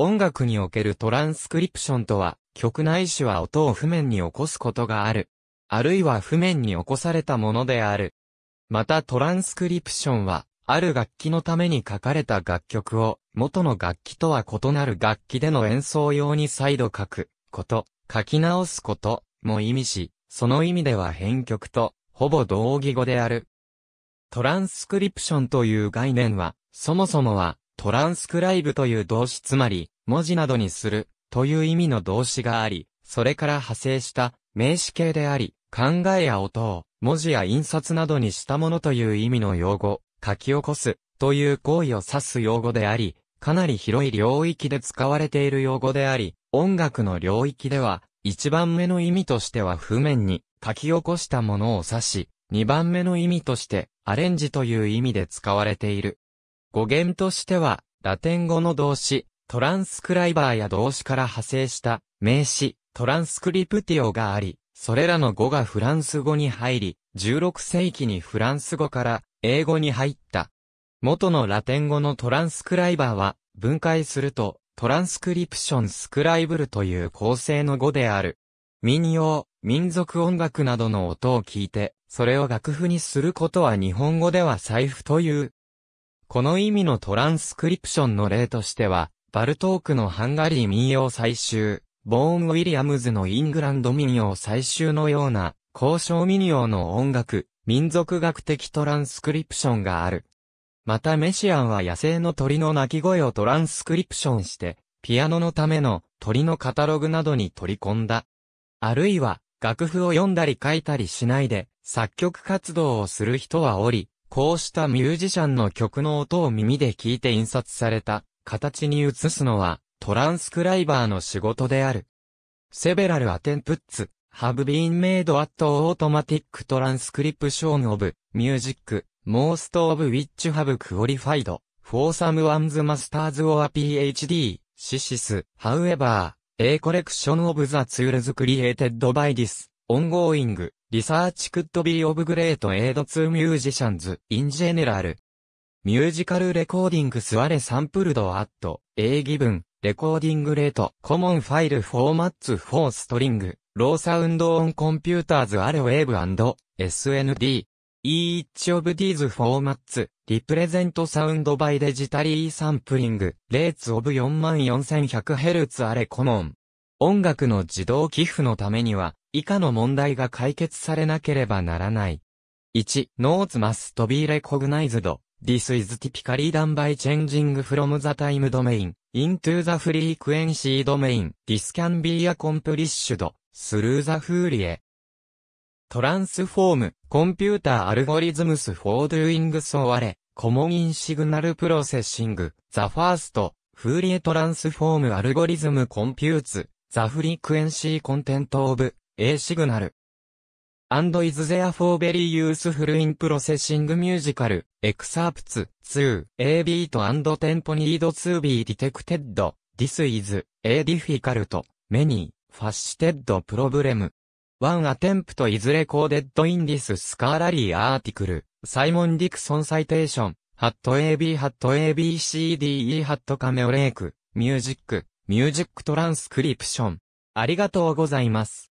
音楽におけるトランスクリプションとは、曲内視しは音を譜面に起こすことがある。あるいは譜面に起こされたものである。またトランスクリプションは、ある楽器のために書かれた楽曲を、元の楽器とは異なる楽器での演奏用に再度書く、こと、書き直すこと、も意味し、その意味では編曲と、ほぼ同義語である。トランスクリプションという概念は、そもそもは、トランスクライブという動詞つまり、文字などにするという意味の動詞があり、それから派生した名詞形であり、考えや音を文字や印刷などにしたものという意味の用語、書き起こすという行為を指す用語であり、かなり広い領域で使われている用語であり、音楽の領域では、一番目の意味としては譜面に書き起こしたものを指し、二番目の意味としてアレンジという意味で使われている。語源としては、ラテン語の動詞、トランスクライバーや動詞から派生した名詞、トランスクリプティオがあり、それらの語がフランス語に入り、16世紀にフランス語から英語に入った。元のラテン語のトランスクライバーは、分解すると、トランスクリプションスクライブルという構成の語である。民謡、民族音楽などの音を聞いて、それを楽譜にすることは日本語では財布というこの意味のトランスクリプションの例としては、バルトークのハンガリー民謡最終、ボーン・ウィリアムズのイングランド民謡最終のような、交渉民謡の音楽、民族学的トランスクリプションがある。またメシアンは野生の鳥の鳴き声をトランスクリプションして、ピアノのための鳥のカタログなどに取り込んだ。あるいは、楽譜を読んだり書いたりしないで、作曲活動をする人はおり、こうしたミュージシャンの曲の音を耳で聞いて印刷された形に移すのはトランスクライバーの仕事である。セベラルアテンプッツ、ハブビーンメイドアットオートマティックトランスクリプションオブミュージック、モーストオブウィッチハブクオリファイド、フォーサムワンズマスターズオア PhD、シシス、ハウエバー、A コレクションオブザツールズクリエイテッドバイディス。ongoing, research could be of great aid to musicians in general. Musical recordings were sampled at a given recording rate. Common file formats for string, low sound on computers are wave and SND. Each of these formats represent sound by digitally sampling rates of 44100Hz are common. 音楽の自動寄付のためには、以下の問題が解決されなければならない。1. Notes must be recognized. This is typically done by changing from the time domain into the frequency domain. This can be accomplished through the Fourier. Transform computer algorithms for doing so are common in signal processing. The first Fourier transform algorithm computes ザフリクエンシーコンテントオブ、A シグナル。and is therefore very useful in processing musical, excerpts, 2, a beat and tempo need to be detected, this is, a difficult, many, fasted problem. One attempt is recorded in this scholarly article, Simon Dixon citation, hat ab hat abcde hat camel lake, music, ミュージックトランスクリプション。ありがとうございます。